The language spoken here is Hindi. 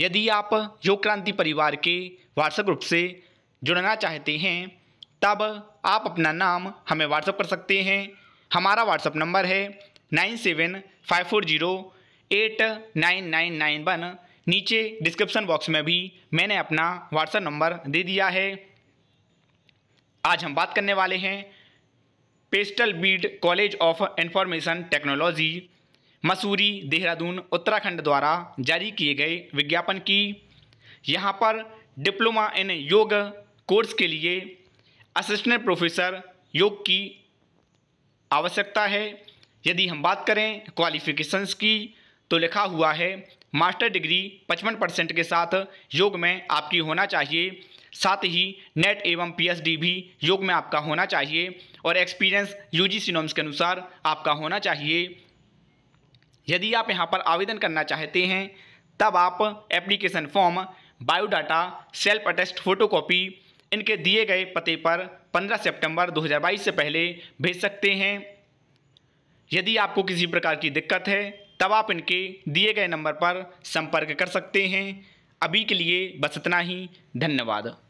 यदि आप योग क्रांति परिवार के व्हाट्सएप ग्रुप से जुड़ना चाहते हैं तब आप अपना नाम हमें व्हाट्सएप कर सकते हैं हमारा व्हाट्सएप नंबर है nine seven five four zero eight nine nine nine one नीचे डिस्क्रिप्शन बॉक्स में भी मैंने अपना व्हाट्सएप नंबर दे दिया है आज हम बात करने वाले हैं pestle weed college of information technology Mussoorie Dehradun Uttarakhand द्वारा जारी किए गए विज्ञापन की यहाँ पर डिप्लोमा इन योग कोर्स के लिए असिस्टेंट प्रोफेसर योग की आवश्यकता है यदि हम बात करें क्वालिफिकेशंस की तो लिखा हुआ है मास्टर डिग्री 55 परसेंट के साथ योग में आपकी होना चाहिए साथ ही नेट एवं पीएचडी भी योग में आपका होना चाहिए और एक्सपीरियंस यूजीसी नॉर्म्स के अनुसार आपका होना चाहिए यदि आप यहाँ पर आवेदन करना चाहते हैं तब आप application form biodata self attest photocopy इनके दिए गए पते पर 15 सितंबर 2022 से पहले भेज सकते हैं यदि आपको किसी प्रकार की दिक्कत है तब आप इनके दिए गए नंबर पर संपर्क कर सकते हैं अभी के लिए बस इतना ही धन्यवाद